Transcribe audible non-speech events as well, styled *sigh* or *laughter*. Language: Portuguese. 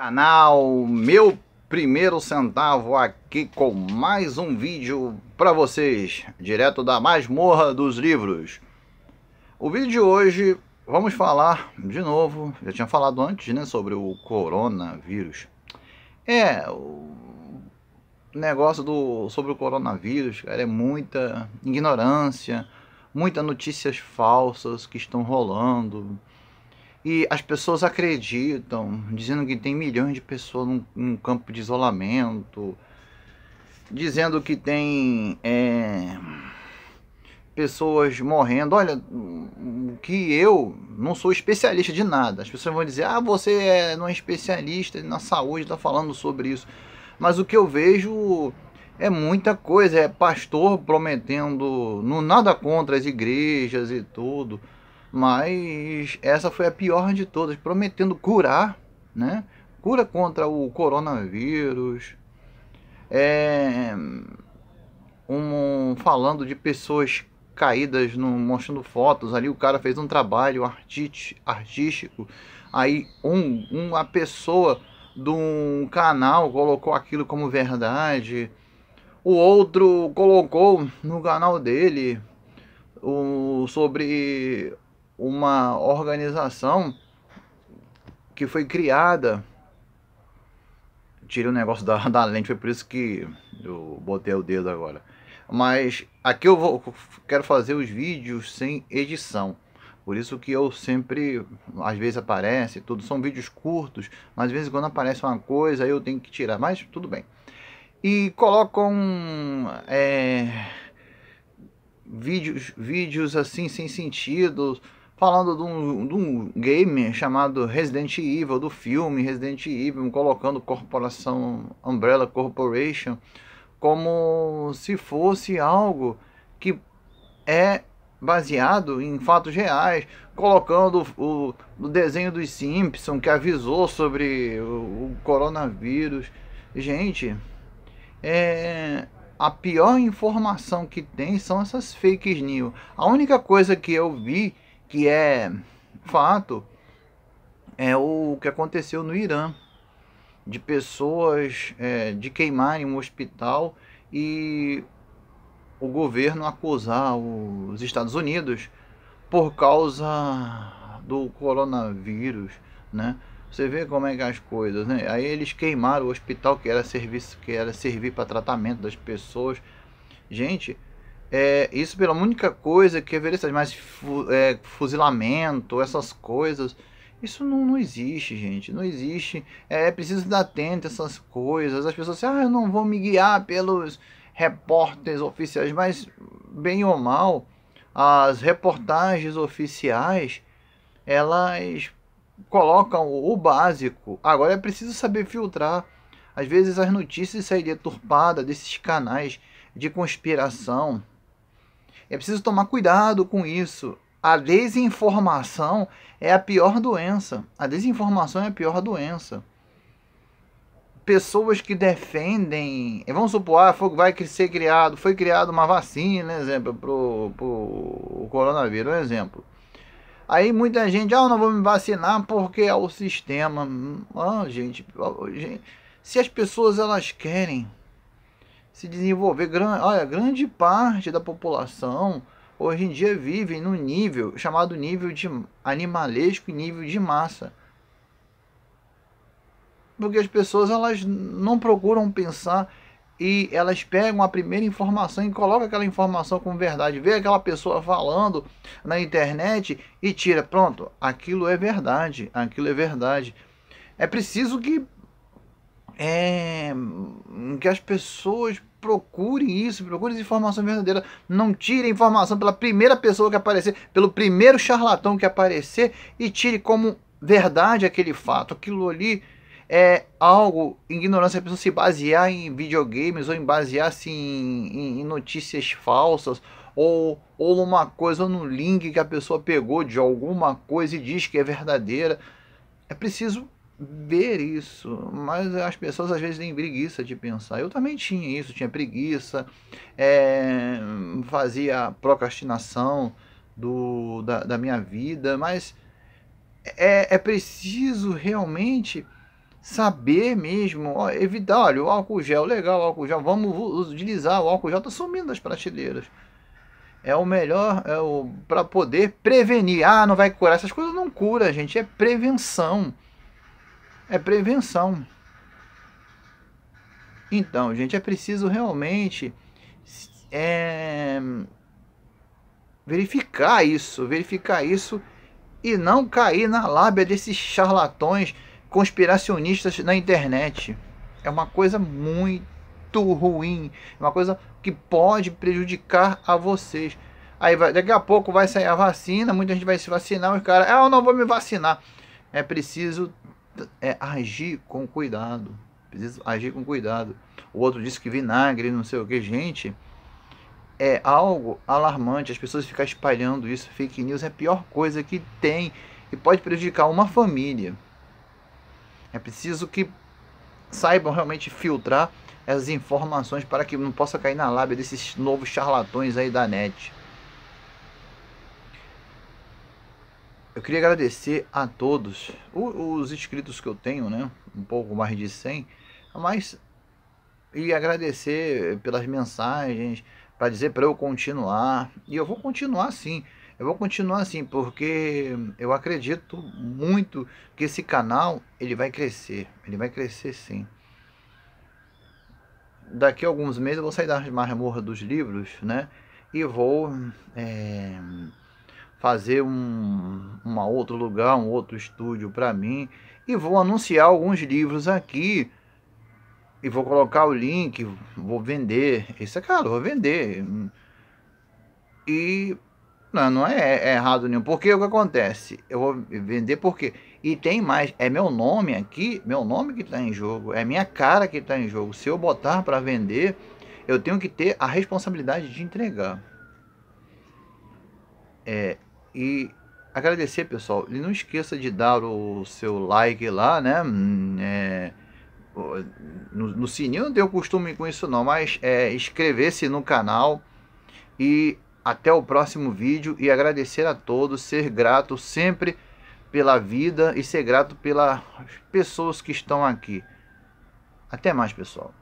canal Meu Primeiro Centavo aqui com mais um vídeo para vocês, direto da masmorra dos livros. O vídeo de hoje vamos falar de novo, já tinha falado antes, né, sobre o coronavírus. É, o negócio do sobre o coronavírus, cara, é muita ignorância, muitas notícias falsas que estão rolando. E as pessoas acreditam, dizendo que tem milhões de pessoas num, num campo de isolamento, dizendo que tem é, pessoas morrendo. Olha, que eu não sou especialista de nada. As pessoas vão dizer, ah, você é, não é especialista na saúde, está falando sobre isso. Mas o que eu vejo é muita coisa, é pastor prometendo, não nada contra as igrejas e tudo mas essa foi a pior de todas, prometendo curar, né? Cura contra o coronavírus. É, um, falando de pessoas caídas, no, mostrando fotos. Ali o cara fez um trabalho artístico. Aí um, uma pessoa de um canal colocou aquilo como verdade. O outro colocou no canal dele o, sobre uma organização que foi criada. Tirei o negócio da, *laughs* da lente, foi por isso que eu botei o dedo agora. Mas aqui eu vou, quero fazer os vídeos sem edição. Por isso que eu sempre, às vezes aparece tudo, são vídeos curtos, mas às vezes quando aparece uma coisa eu tenho que tirar, mas tudo bem. E colocam é, vídeos, vídeos assim sem sentido, falando de um, de um, game chamado Resident Evil, do filme Resident Evil, colocando Corporação Umbrella Corporation como se fosse algo que é baseado em fatos reais, colocando o, o desenho dos Simpsons que avisou sobre o, o coronavírus. Gente, é, a pior informação que tem são essas fake news. A única coisa que eu vi que é fato é o que aconteceu no Irã de pessoas é, de queimarem um hospital e o governo acusar os Estados Unidos por causa do coronavírus, né? Você vê como é que é as coisas, né? Aí eles queimaram o hospital que era serviço, que era servir para tratamento das pessoas. Gente, é, isso pela única coisa que haveria mais fu é, fuzilamento, essas coisas, isso não, não existe, gente. Não existe. É, é preciso estar atento a essas coisas. As pessoas dizem, ah, eu não vou me guiar pelos repórteres oficiais, mas bem ou mal, as reportagens oficiais, elas colocam o básico. Agora é preciso saber filtrar. Às vezes as notícias saem deturpadas desses canais de conspiração é preciso tomar cuidado com isso. A desinformação é a pior doença. A desinformação é a pior doença. Pessoas que defendem. Eh, vamos supor, ah, vai ser criado, foi criada uma vacina, né, exemplo, pro, pro coronavírus, um exemplo. Aí muita gente, ah, eu não vou me vacinar porque é o sistema. Hum, ah, gente, gente, se as pessoas elas querem se desenvolver. olha, grande parte da população hoje em dia vive no nível chamado nível de animalesco e nível de massa. Porque as pessoas elas não procuram pensar e elas pegam a primeira informação e colocam aquela informação como verdade. Vê aquela pessoa falando na internet e tira. Pronto, aquilo é verdade, aquilo é verdade. É preciso que é, que as pessoas procurem isso, procurem informação verdadeira. Não tirem informação pela primeira pessoa que aparecer, pelo primeiro charlatão que aparecer e tire como verdade aquele fato. Aquilo ali é algo, ignorância, a pessoa se basear em videogames ou em basear-se em, em, em, notícias falsas ou, ou numa coisa, ou num link que a pessoa pegou de alguma coisa e diz que é verdadeira. É preciso ver isso, mas as pessoas às vezes têm preguiça de pensar. Eu também tinha isso, tinha preguiça, é, fazia procrastinação do, da, da, minha vida, mas é, é preciso realmente saber mesmo, ó, evitar, olha, o álcool gel, legal o álcool gel, vamos utilizar, o álcool gel está sumindo das prateleiras. É o melhor é o para poder prevenir. Ah, não vai curar essas coisas, não cura, gente, é prevenção é prevenção. Então, gente, é preciso realmente é, verificar isso, verificar isso e não cair na lábia desses charlatões conspiracionistas na internet. É uma coisa muito ruim, é uma coisa que pode prejudicar a vocês. Aí vai, daqui a pouco vai sair a vacina, muita gente vai se vacinar, os caras, ah, eu não vou me vacinar. É preciso é agir com cuidado. Precisa agir com cuidado. O outro disse que vinagre, não sei o que. Gente, é algo alarmante. As pessoas ficam espalhando isso. Fake news é a pior coisa que tem e pode prejudicar uma família. É preciso que saibam realmente filtrar as informações para que não possa cair na lábia desses novos charlatões aí da net. eu queria agradecer a todos, os inscritos que eu tenho, né? Um pouco mais de 100, mas e agradecer pelas mensagens, para dizer para eu continuar. E eu vou continuar sim. Eu vou continuar assim porque eu acredito muito que esse canal ele vai crescer, ele vai crescer sim. Daqui a alguns meses eu vou sair das marmorra dos livros, né? E vou é, fazer um uma outro lugar, um outro estúdio para mim e vou anunciar alguns livros aqui e vou colocar o link, vou vender. Isso é caro, vou vender. E não, não é, é errado nenhum. Porque o que acontece? Eu vou vender porque e tem mais, é meu nome aqui, meu nome que está em jogo, é minha cara que está em jogo. Se eu botar para vender, eu tenho que ter a responsabilidade de entregar. É, e agradecer, pessoal. E não esqueça de dar o seu like lá, né? Hum, é, no, no sininho não tenho costume com isso não, mas é inscrever-se no canal e até o próximo vídeo e agradecer a todos, ser grato sempre pela vida e ser grato pelas pessoas que estão aqui. Até mais, pessoal.